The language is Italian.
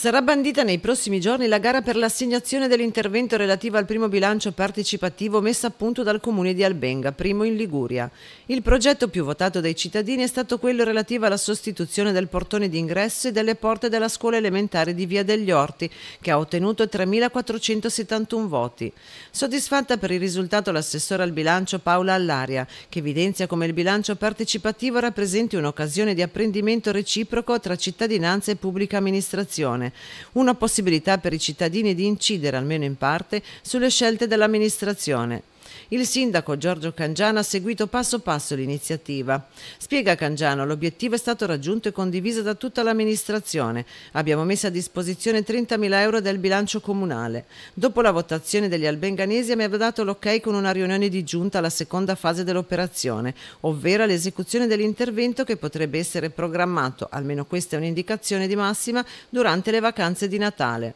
Sarà bandita nei prossimi giorni la gara per l'assegnazione dell'intervento relativo al primo bilancio partecipativo messo a punto dal comune di Albenga, primo in Liguria. Il progetto più votato dai cittadini è stato quello relativo alla sostituzione del portone d'ingresso e delle porte della scuola elementare di Via degli Orti, che ha ottenuto 3.471 voti. Soddisfatta per il risultato l'assessore al bilancio Paola Allaria, che evidenzia come il bilancio partecipativo rappresenti un'occasione di apprendimento reciproco tra cittadinanza e pubblica amministrazione regione, una possibilità per i cittadini di incidere almeno in parte sulle scelte dell'amministrazione. Il sindaco Giorgio Cangiano ha seguito passo passo l'iniziativa. Spiega Cangiano, l'obiettivo è stato raggiunto e condiviso da tutta l'amministrazione. Abbiamo messo a disposizione 30.000 euro del bilancio comunale. Dopo la votazione degli albenganesi mi aveva dato l'ok con una riunione di giunta alla seconda fase dell'operazione, ovvero all'esecuzione dell'intervento che potrebbe essere programmato, almeno questa è un'indicazione di massima, durante le vacanze di Natale.